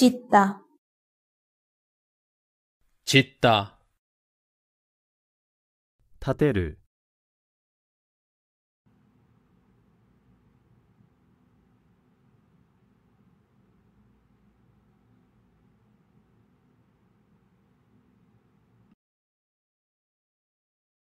ちった、立てる、